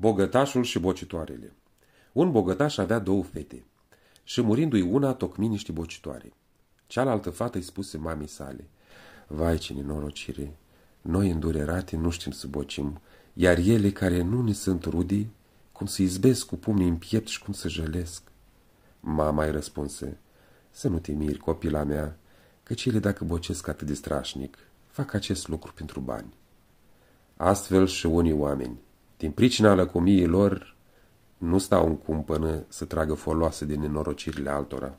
Bogătașul și bocitoarele Un bogătaș avea două fete și murindu-i una tocmi niște bocitoare. Cealaltă fată îi spuse mamei sale, Vai ce nenorocire, noi îndurerate nu știm să bocim, iar ele care nu ne sunt rudii, cum să izbesc cu pumnii în piept și cum să jălesc. Mama îi răspunse, să nu te miri, copila mea, că cele dacă bocesc atât de strașnic, fac acest lucru pentru bani. Astfel și unii oameni, din pricina lăcomiei lor, nu stau în cumpănă să tragă foloase din nenorocirile altora.